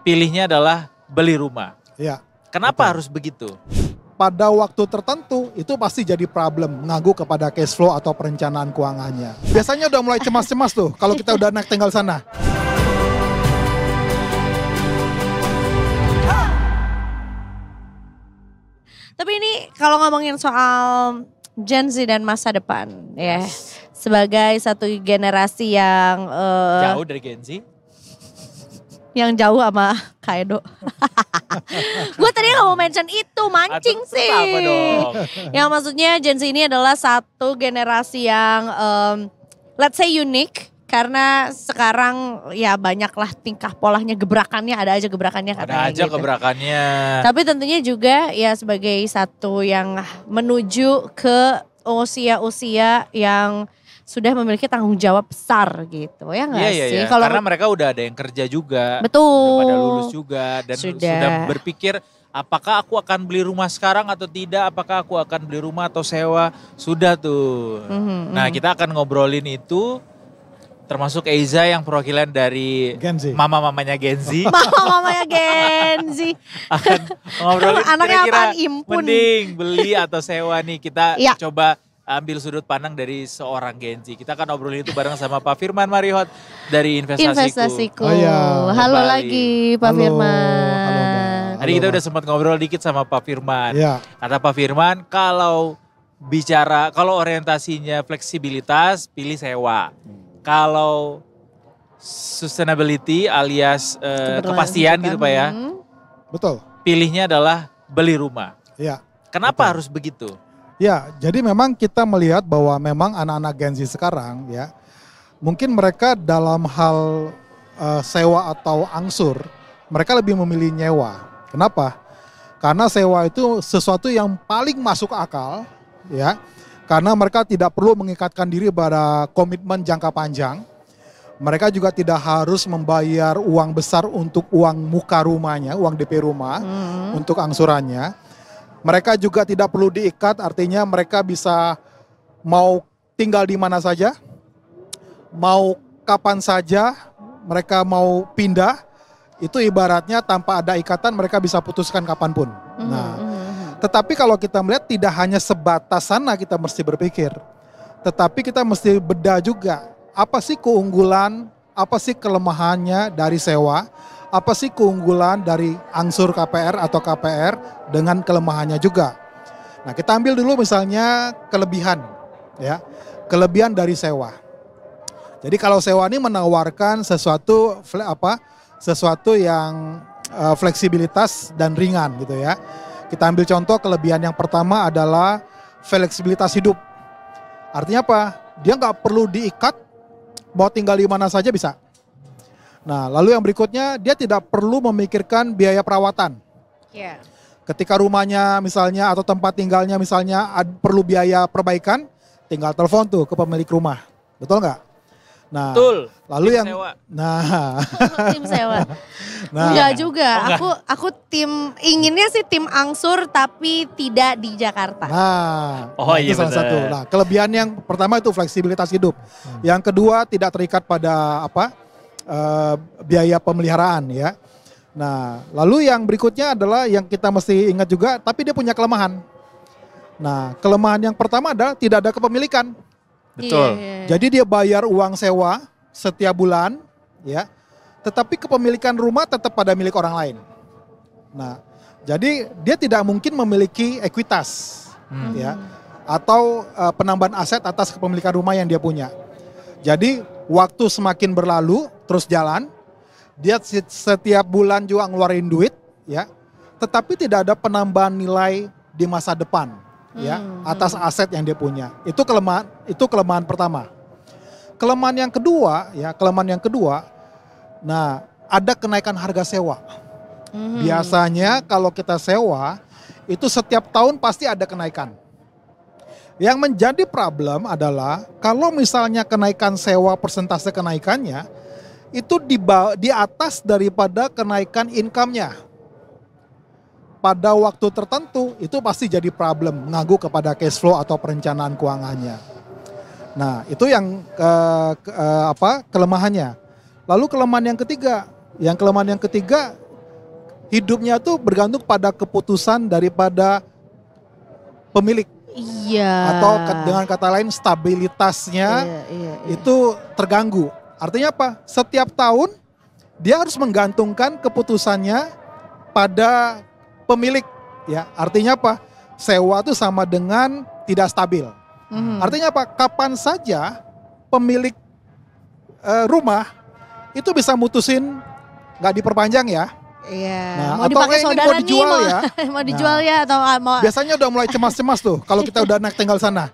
pilihnya adalah beli rumah. Ya. Kenapa betul. harus begitu? Pada waktu tertentu itu pasti jadi problem mengagu kepada cash flow atau perencanaan keuangannya. Biasanya udah mulai cemas-cemas tuh kalau kita udah naik tinggal sana. Tapi ini kalau ngomongin soal Gen Z dan masa depan ya sebagai satu generasi yang uh, jauh dari Gen Z yang jauh sama kaido. gue tadi gak mau mention itu, mancing Atau, sih. Yang maksudnya Gen Z ini adalah satu generasi yang um, let's say unique karena sekarang ya banyaklah tingkah polanya, gebrakannya ada aja gebrakannya ada aja gitu. gebrakannya tapi tentunya juga ya sebagai satu yang menuju ke usia-usia yang sudah memiliki tanggung jawab besar gitu ya nggak yeah, yeah, sih? Yeah. Kalau karena mereka udah ada yang kerja juga, betul, pada lulus juga dan sudah, sudah berpikir apakah aku akan beli rumah sekarang atau tidak, apakah aku akan beli rumah atau sewa, sudah tuh. Mm-hmm, nah, kita akan ngobrolin itu termasuk Eiza yang perwakilan dari mama-mamanya Genzi. mama-mamanya Genzi. akan ngobrolin anaknya kira-kira impun. Mending beli atau sewa nih kita ya. coba ambil sudut pandang dari seorang Genzi. Kita akan obrolin itu bareng sama Pak Firman Marihot dari Investasiku. Investasiku. Oh, iya. Halo Kembali. lagi Pak halo, Firman. Tadi kita udah sempat ngobrol dikit sama Pak Firman. Ya. Kata Pak Firman kalau bicara kalau orientasinya fleksibilitas pilih sewa. Kalau sustainability alias uh, kepastian gitu Pak ya. Betul. Pilihnya adalah beli rumah. Iya. Kenapa Betul. harus begitu? Ya, jadi memang kita melihat bahwa memang anak-anak Gen Z sekarang ya, mungkin mereka dalam hal uh, sewa atau angsur, mereka lebih memilih nyewa. Kenapa? Karena sewa itu sesuatu yang paling masuk akal, ya. Karena mereka tidak perlu mengikatkan diri pada komitmen jangka panjang. Mereka juga tidak harus membayar uang besar untuk uang muka rumahnya, uang DP rumah, hmm. untuk angsurannya mereka juga tidak perlu diikat, artinya mereka bisa mau tinggal di mana saja, mau kapan saja, mereka mau pindah, itu ibaratnya tanpa ada ikatan mereka bisa putuskan kapanpun. mm Nah, hmm, hmm. tetapi kalau kita melihat tidak hanya sebatas sana nah, kita mesti berpikir, tetapi kita mesti bedah juga apa sih keunggulan, apa sih kelemahannya dari sewa, apa sih keunggulan dari angsur KPR atau KPR dengan kelemahannya juga. Nah, kita ambil dulu misalnya kelebihan ya. Kelebihan dari sewa. Jadi kalau sewa ini menawarkan sesuatu apa? sesuatu yang uh, fleksibilitas dan ringan gitu ya. Kita ambil contoh kelebihan yang pertama adalah fleksibilitas hidup. Artinya apa? Dia nggak perlu diikat, mau tinggal di mana saja bisa. Nah, lalu yang berikutnya dia tidak perlu memikirkan biaya perawatan. Yeah. Ketika rumahnya misalnya atau tempat tinggalnya misalnya ad, perlu biaya perbaikan, tinggal telepon tuh ke pemilik rumah. Betul nggak? Nah, Betul. lalu tim yang sewa. nah tim sewa. Nah, enggak juga. Oh, enggak. Aku aku tim inginnya sih tim angsur tapi tidak di Jakarta. Nah, oh nah, iya itu salah satu. Nah, kelebihan yang pertama itu fleksibilitas hidup. Hmm. Yang kedua tidak terikat pada apa? Eh, biaya pemeliharaan ya. Nah, lalu yang berikutnya adalah yang kita mesti ingat juga, tapi dia punya kelemahan. Nah, kelemahan yang pertama adalah tidak ada kepemilikan. Betul. Iya, iya, iya. Jadi dia bayar uang sewa setiap bulan, ya. Tetapi kepemilikan rumah tetap pada milik orang lain. Nah, jadi dia tidak mungkin memiliki ekuitas, hmm. ya, atau uh, penambahan aset atas kepemilikan rumah yang dia punya. Jadi waktu semakin berlalu terus jalan. Dia setiap bulan juga ngeluarin duit ya. Tetapi tidak ada penambahan nilai di masa depan ya, hmm. ya atas aset yang dia punya. Itu kelemahan itu kelemahan pertama. Kelemahan yang kedua ya, kelemahan yang kedua nah ada kenaikan harga sewa. Hmm. Biasanya kalau kita sewa itu setiap tahun pasti ada kenaikan. Yang menjadi problem adalah kalau misalnya kenaikan sewa persentase kenaikannya itu di di atas daripada kenaikan income-nya. Pada waktu tertentu itu pasti jadi problem mengganggu kepada cash flow atau perencanaan keuangannya. Nah, itu yang ke, ke, e, apa kelemahannya. Lalu kelemahan yang ketiga, yang kelemahan yang ketiga hidupnya tuh bergantung pada keputusan daripada pemilik Iya. Atau dengan kata lain stabilitasnya iya, iya, iya. itu terganggu. Artinya apa? Setiap tahun dia harus menggantungkan keputusannya pada pemilik. Ya, artinya apa? Sewa itu sama dengan tidak stabil. hmm Artinya apa? Kapan saja pemilik uh, rumah itu bisa mutusin nggak diperpanjang ya Iya. Nah, mau dipakai saudara mau ya? nah. dijual nih, ya. mau, mau dijual nah, ya atau ah, mau Biasanya udah mulai cemas-cemas tuh kalau kita udah naik tinggal sana.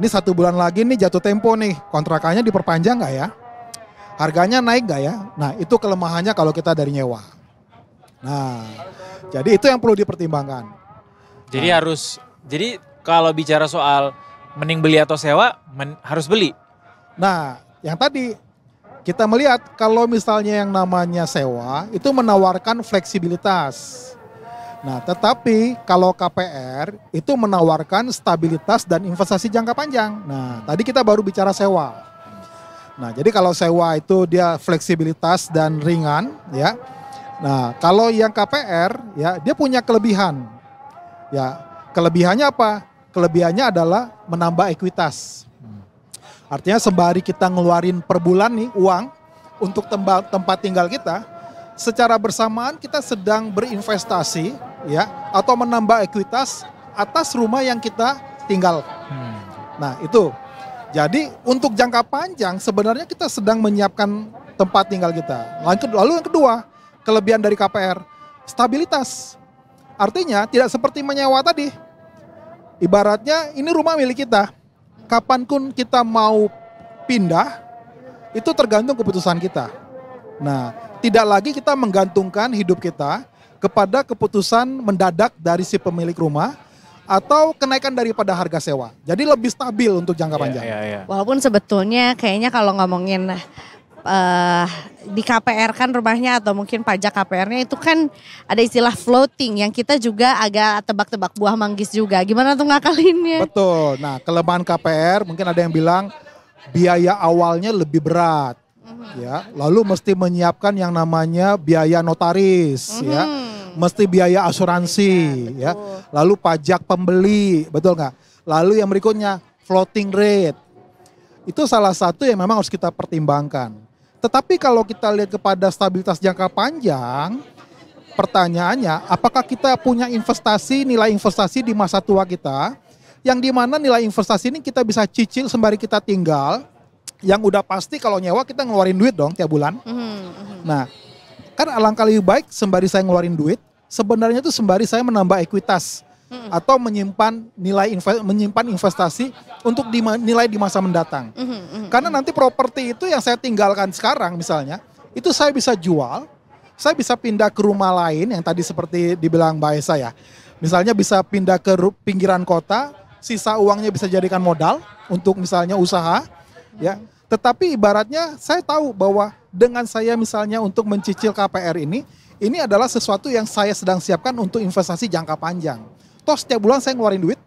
Ini satu bulan lagi nih jatuh tempo nih, kontrakannya diperpanjang nggak ya? Harganya naik nggak ya? Nah itu kelemahannya kalau kita dari nyewa. Nah, jadi itu yang perlu dipertimbangkan. Jadi nah. harus, jadi kalau bicara soal mending beli atau sewa, men, harus beli. Nah, yang tadi kita melihat kalau misalnya yang namanya sewa itu menawarkan fleksibilitas. Nah, tetapi kalau KPR itu menawarkan stabilitas dan investasi jangka panjang. Nah, tadi kita baru bicara sewa. Nah, jadi kalau sewa itu dia fleksibilitas dan ringan, ya. Nah, kalau yang KPR ya dia punya kelebihan. Ya, kelebihannya apa? Kelebihannya adalah menambah ekuitas. Artinya sebari kita ngeluarin per bulan nih uang untuk tempat tinggal kita, secara bersamaan kita sedang berinvestasi ya atau menambah ekuitas atas rumah yang kita tinggal. Hmm. Nah, itu. Jadi untuk jangka panjang sebenarnya kita sedang menyiapkan tempat tinggal kita. Lalu yang kedua, kelebihan dari KPR, stabilitas. Artinya tidak seperti menyewa tadi. Ibaratnya ini rumah milik kita kapanpun kita mau pindah, itu tergantung keputusan kita. Nah, tidak lagi kita menggantungkan hidup kita kepada keputusan mendadak dari si pemilik rumah atau kenaikan daripada harga sewa. Jadi lebih stabil untuk jangka yeah, panjang. Yeah, yeah. Walaupun sebetulnya kayaknya kalau ngomongin uh, di KPR kan rumahnya atau mungkin pajak KPR-nya itu kan ada istilah floating yang kita juga agak tebak-tebak buah manggis juga. Gimana tuh ngakalinnya? Betul. Nah, kelemahan KPR mungkin ada yang bilang biaya awalnya lebih berat. Mhm. Ya, lalu mesti menyiapkan yang namanya biaya notaris mm-hmm. ya. Mhm. Mesti biaya asuransi iya, ya, ya. Lalu pajak pembeli, betul nggak? Lalu yang berikutnya floating rate. Itu salah satu yang memang harus kita pertimbangkan tetapi kalau kita lihat kepada stabilitas jangka panjang, pertanyaannya apakah kita punya investasi, nilai investasi di masa tua kita yang dimana nilai investasi ini kita bisa cicil sembari kita tinggal yang udah pasti kalau nyewa kita ngeluarin duit dong tiap bulan. Mm -hmm. Nah, kan alangkah lebih baik sembari saya ngeluarin duit, sebenarnya itu sembari saya menambah ekuitas hmm atau menyimpan nilai inve- menyimpan investasi untuk dinilai di masa mendatang. Mm-hmm, mm-hmm. Karena nanti properti itu yang saya tinggalkan sekarang misalnya, itu saya bisa jual, saya bisa pindah ke rumah lain yang tadi seperti dibilang Mbak Esa ya. Misalnya bisa pindah ke pinggiran kota, sisa uangnya bisa jadikan modal untuk misalnya usaha, mm-hmm. ya. Tetapi ibaratnya saya tahu bahwa dengan saya misalnya untuk mencicil KPR ini, ini adalah sesuatu yang saya sedang siapkan untuk investasi jangka panjang toh setiap bulan saya ngeluarin duit.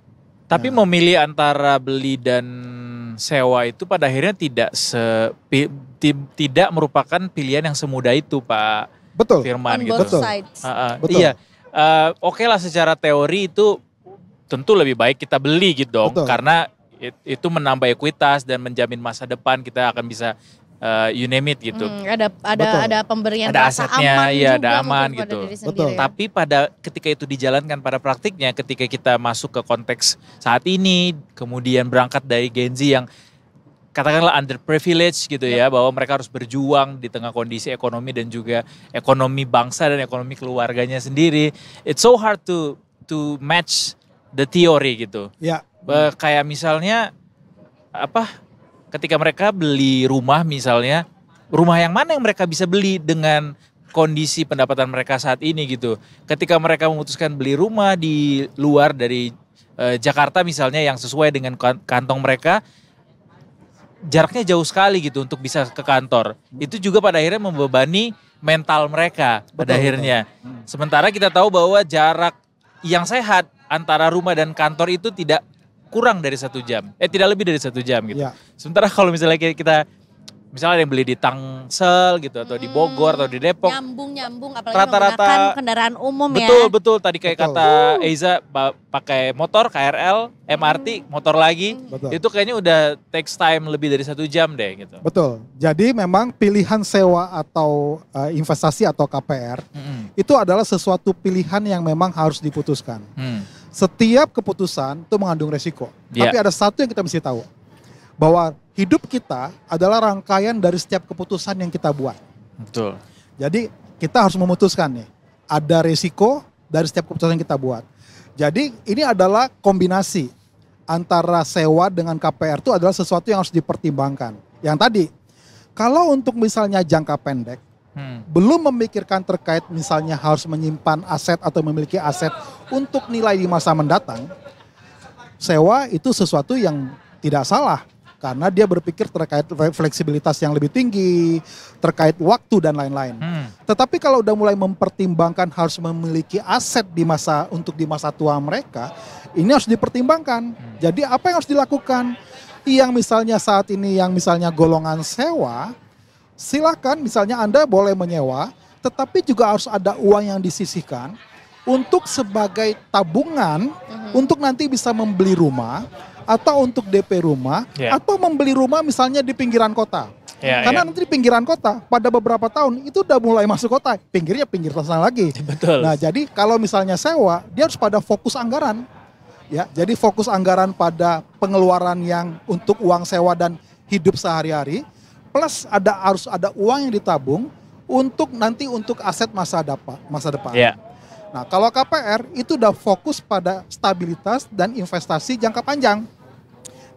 Tapi nah. memilih antara beli dan sewa itu pada akhirnya tidak se tidak merupakan pilihan yang semudah itu, Pak. Betul. Firman gitu. Betul. Uh, uh, Betul. Iya. Uh, Oke okay lah secara teori itu tentu lebih baik kita beli gitu dong Betul. karena itu menambah ekuitas dan menjamin masa depan kita akan bisa uh, you name it gitu. Hmm, ada ada Betul. ada pemberian ada rasa asetnya, aman ya, ada aman gitu. Betul. Ya. Tapi pada ketika itu dijalankan pada praktiknya, ketika kita masuk ke konteks saat ini, kemudian berangkat dari Gen Z yang katakanlah underprivileged gitu ya, ya bahwa mereka harus berjuang di tengah kondisi ekonomi dan juga ekonomi bangsa dan ekonomi keluarganya sendiri. It's so hard to to match the theory gitu. Ya. Kayak misalnya apa ketika mereka beli rumah misalnya, rumah yang mana yang mereka bisa beli dengan kondisi pendapatan mereka saat ini gitu. Ketika mereka memutuskan beli rumah di luar dari e, Jakarta misalnya yang sesuai dengan kan-, kantong mereka, jaraknya jauh sekali gitu untuk bisa ke kantor. Itu juga pada akhirnya membebani mental mereka pada akhirnya. Hmm. Sementara kita tahu bahwa jarak yang sehat antara rumah dan kantor itu tidak kurang dari satu jam. Eh tidak lebih dari satu jam gitu. Ya. Sementara kalau misalnya kita misalnya ada yang beli di Tangsel gitu atau di Bogor atau di hmm. Depok nyambung nyambung apalagi rata-rata menggunakan kendaraan umum betul, ya betul betul tadi kayak betul. kata Eiza pakai motor KRL MRT hmm. motor lagi hmm. betul. itu kayaknya udah takes time lebih dari satu jam deh gitu betul jadi memang pilihan sewa atau uh, investasi atau KPR hmm. itu adalah sesuatu pilihan yang memang harus diputuskan hmm setiap keputusan itu mengandung resiko. Yeah. Tapi ada satu yang kita mesti tahu. Bahwa hidup kita adalah rangkaian dari setiap keputusan yang kita buat. Betul. Jadi kita harus memutuskan nih. Ada resiko dari setiap keputusan yang kita buat. Jadi ini adalah kombinasi antara sewa dengan KPR itu adalah sesuatu yang harus dipertimbangkan. Yang tadi, kalau untuk misalnya jangka pendek, hmm. belum memikirkan terkait misalnya harus menyimpan aset atau memiliki aset untuk nilai di masa mendatang, sewa itu sesuatu yang tidak salah karena dia berpikir terkait fleksibilitas yang lebih tinggi, terkait waktu dan lain-lain. Hmm. Tetapi kalau udah mulai mempertimbangkan harus memiliki aset di masa untuk di masa tua mereka, ini harus dipertimbangkan. Hmm. Jadi apa yang harus dilakukan? Yang misalnya saat ini yang misalnya golongan sewa, silakan misalnya Anda boleh menyewa, tetapi juga harus ada uang yang disisihkan untuk sebagai tabungan mm-hmm. untuk nanti bisa membeli rumah atau untuk DP rumah yeah. atau membeli rumah misalnya di pinggiran kota. Yeah, Karena yeah. nanti di pinggiran kota pada beberapa tahun itu udah mulai masuk kota, pinggirnya pinggir sana lagi. Betul. Nah, jadi kalau misalnya sewa, dia harus pada fokus anggaran. Ya, jadi fokus anggaran pada pengeluaran yang untuk uang sewa dan hidup sehari-hari plus ada harus ada uang yang ditabung untuk nanti untuk aset masa depan masa depan. Yeah. Nah, kalau KPR itu udah fokus pada stabilitas dan investasi jangka panjang.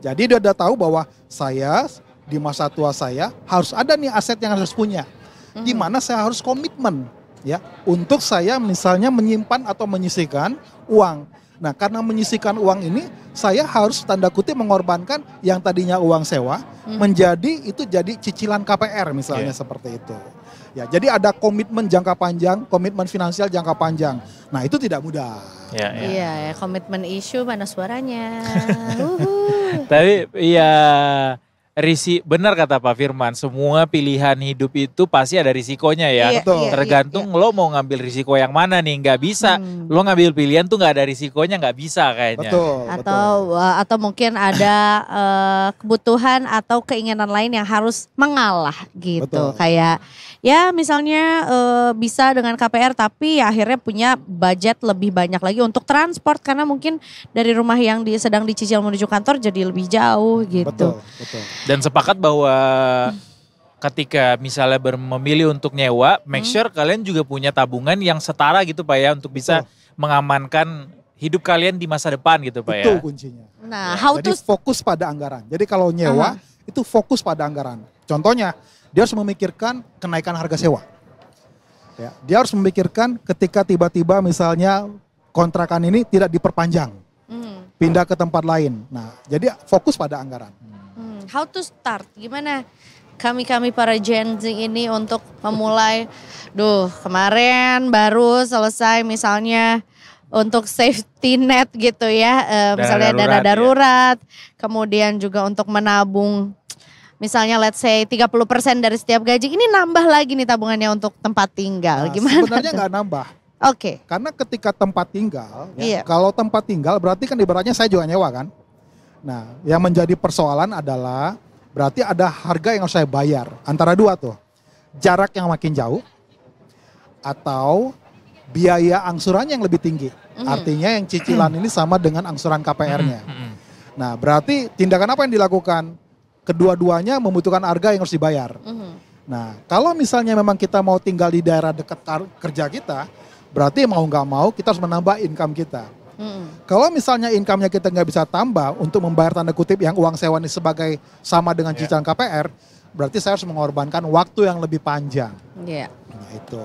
Jadi dia udah tahu bahwa saya di masa tua saya harus ada nih aset yang harus punya. Mm. Di mana saya harus komitmen ya untuk saya misalnya menyimpan atau menyisihkan uang Nah, karena menyisihkan uang ini, saya harus tanda kutip mengorbankan yang tadinya uang sewa hmm. menjadi itu jadi cicilan KPR misalnya yeah. seperti itu. Ya, jadi ada komitmen jangka panjang, komitmen finansial jangka panjang. Nah, itu tidak mudah. Iya, ya. ya, komitmen isu mana suaranya. Uhuh. Tapi iya risi benar kata Pak Firman semua pilihan hidup itu pasti ada risikonya ya iya, iya, tergantung iya, iya. lo mau ngambil risiko yang mana nih nggak bisa hmm. lo ngambil pilihan tuh nggak ada risikonya nggak bisa kayaknya Betul, atau betul. atau mungkin ada uh, kebutuhan atau keinginan lain yang harus mengalah gitu Betul. kayak ya misalnya uh, bisa dengan KPR tapi ya akhirnya punya budget lebih banyak lagi untuk transport karena mungkin dari rumah yang di, sedang dicicil menuju kantor jadi lebih jauh gitu. Betul, betul. Dan sepakat bahwa ketika misalnya memilih untuk nyewa, make hmm. sure hmm. kalian juga punya tabungan yang setara gitu Pak ya untuk bisa Betul. mengamankan hidup kalian di masa depan gitu Pak Itu ya. Itu kuncinya. Nah, ya, how Jadi to... fokus pada anggaran. Jadi kalau nyewa uh -huh. itu fokus pada anggaran. Contohnya, dia harus memikirkan kenaikan harga sewa. Ya, dia harus memikirkan ketika tiba-tiba misalnya kontrakan ini tidak diperpanjang. Hmm. Pindah ke tempat lain. Nah, jadi fokus pada anggaran. Hmm how to start, gimana kami-kami para Gen Z ini untuk memulai, duh kemarin baru selesai misalnya untuk safety net gitu ya, uh, misalnya dana darurat, iya. darurat ya. kemudian juga untuk menabung misalnya let's say 30% dari setiap gaji, ini nambah lagi nih tabungannya untuk tempat tinggal, nah, gimana? Sebenarnya nggak nambah. Oke. Okay. Karena ketika tempat tinggal, ya, iya. kalau tempat tinggal berarti kan ibaratnya saya juga nyewa kan? Nah, yang menjadi persoalan adalah berarti ada harga yang harus saya bayar. Antara dua tuh. Jarak yang makin jauh atau biaya angsurannya yang lebih tinggi. Mm. Artinya yang cicilan ini sama dengan angsuran KPR-nya. Mm-hmm. Mm-hmm. Nah, berarti tindakan apa yang dilakukan? Kedua-duanya membutuhkan harga yang harus dibayar. Mm. Nah, kalau misalnya memang kita mau tinggal di daerah dekat kerja kita, berarti mau nggak mau kita harus menambah income kita. Hmm. Kalau misalnya income-nya kita nggak bisa tambah untuk membayar tanda kutip yang uang sewa ini sebagai sama dengan iya. cicilan KPR, berarti saya harus mengorbankan waktu yang lebih panjang. Iya. Yeah. Nah itu.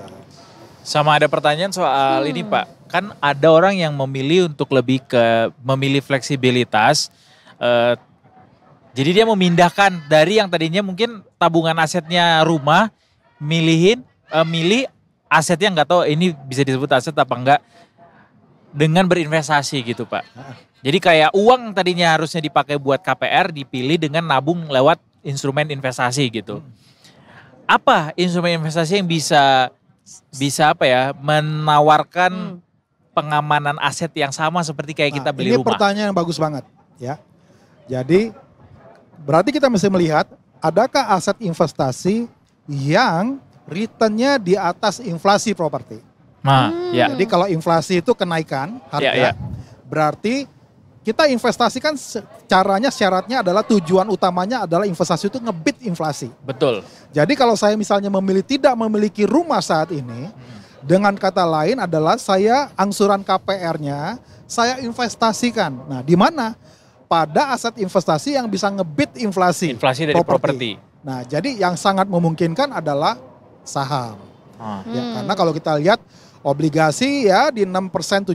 Sama ada pertanyaan soal hmm. ini Pak, kan ada orang yang memilih untuk lebih ke memilih fleksibilitas. Uh, jadi dia memindahkan dari yang tadinya mungkin tabungan asetnya rumah, milihin, uh, milih asetnya nggak tahu ini bisa disebut aset apa enggak dengan berinvestasi gitu Pak. Jadi kayak uang tadinya harusnya dipakai buat KPR dipilih dengan nabung lewat instrumen investasi gitu. Hmm. Apa instrumen investasi yang bisa bisa apa ya menawarkan hmm. pengamanan aset yang sama seperti kayak nah, kita beli ini rumah? Ini pertanyaan yang bagus banget ya. Jadi berarti kita mesti melihat adakah aset investasi yang returnnya di atas inflasi properti. Nah, hmm. ya. jadi kalau inflasi itu kenaikan harga, ya, ya. berarti kita investasikan caranya syaratnya adalah tujuan utamanya adalah investasi itu ngebit inflasi. Betul. Jadi kalau saya misalnya memilih tidak memiliki rumah saat ini, hmm. dengan kata lain adalah saya angsuran KPR-nya saya investasikan. Nah, di mana? Pada aset investasi yang bisa ngebit inflasi. Inflasi dari properti. Nah, jadi yang sangat memungkinkan adalah saham. Ah. Ya, hmm. karena kalau kita lihat Obligasi ya di 6%, 7%.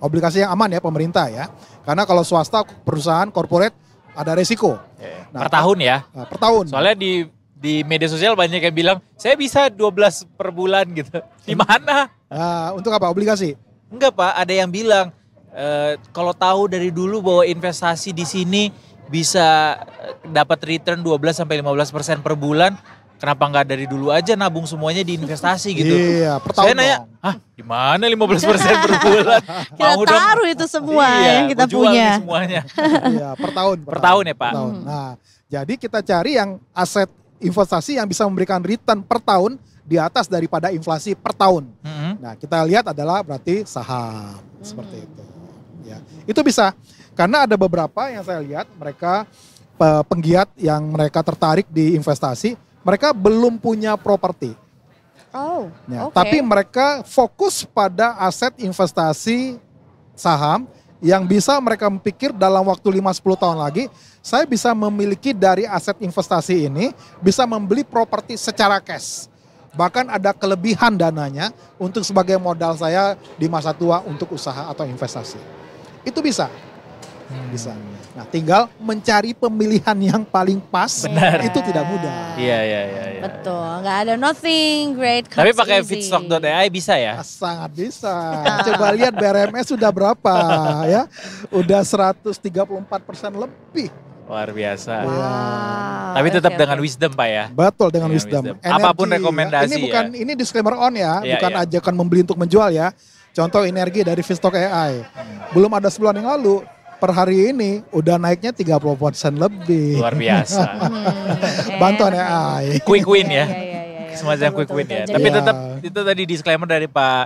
Obligasi yang aman ya pemerintah ya. Karena kalau swasta, perusahaan, corporate ada resiko. Iya, iya. Nah, per tahun ya? Eh, per tahun. Soalnya di di media sosial banyak yang bilang, saya bisa 12 per bulan gitu. Di mana? Uh, untuk apa? Obligasi? Enggak Pak, ada yang bilang, e, kalau tahu dari dulu bahwa investasi di sini bisa dapat return 12 sampai 15 persen per bulan, kenapa nggak dari dulu aja nabung semuanya di investasi gitu. Iya, pertama. Saya nanya, "Hah, gimana 15% per bulan?" kita taruh dong, itu semua iya, yang kita punya. semuanya. iya, per tahun. Per, per tahun, tahun ya, Pak. Tahun. Hmm. Nah, jadi kita cari yang aset investasi yang bisa memberikan return per tahun di atas daripada inflasi per tahun. Mm -hmm. Nah, kita lihat adalah berarti saham mm seperti itu. Ya, itu bisa karena ada beberapa yang saya lihat mereka penggiat yang mereka tertarik di investasi mereka belum punya properti. Oh, ya, okay. Tapi mereka fokus pada aset investasi saham yang bisa mereka pikir dalam waktu 5-10 tahun lagi, saya bisa memiliki dari aset investasi ini, bisa membeli properti secara cash. Bahkan ada kelebihan dananya untuk sebagai modal saya di masa tua untuk usaha atau investasi. Itu bisa hmm. bisa. Nah, tinggal mencari pemilihan yang paling pas Benar. itu tidak mudah. Iya, iya, iya. Ya, Betul, nggak ada nothing great. Tapi pakai fitstock.ai bisa ya? Ah, sangat bisa. Coba lihat BRMS sudah berapa ya? Udah 134 persen lebih. Luar biasa. Iya. Wow. Tapi tetap okay, dengan okay. wisdom Pak ya. Betul dengan, iya, wisdom. wisdom. Energi, Apapun ya. rekomendasi Ini bukan ya. ini disclaimer on ya, ya bukan ya. ajakan membeli untuk menjual ya. Contoh energi dari Vistok AI. Belum ada sebulan yang lalu per hari ini udah naiknya 30% lebih. Luar biasa. Hmm, iya, Bantuan ya, Quick win ya. Iya, iya, Semacam quick win ya. Tapi tetap itu tadi disclaimer dari Pak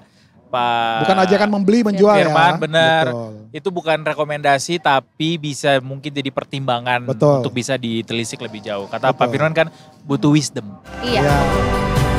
Pak. Bukan ajakan membeli menjual ya. Firman, ya. benar. Itu bukan rekomendasi tapi bisa mungkin jadi pertimbangan Betul. untuk bisa ditelisik lebih jauh. Kata Betul. Pak Firman kan butuh wisdom. Iya. Yeah.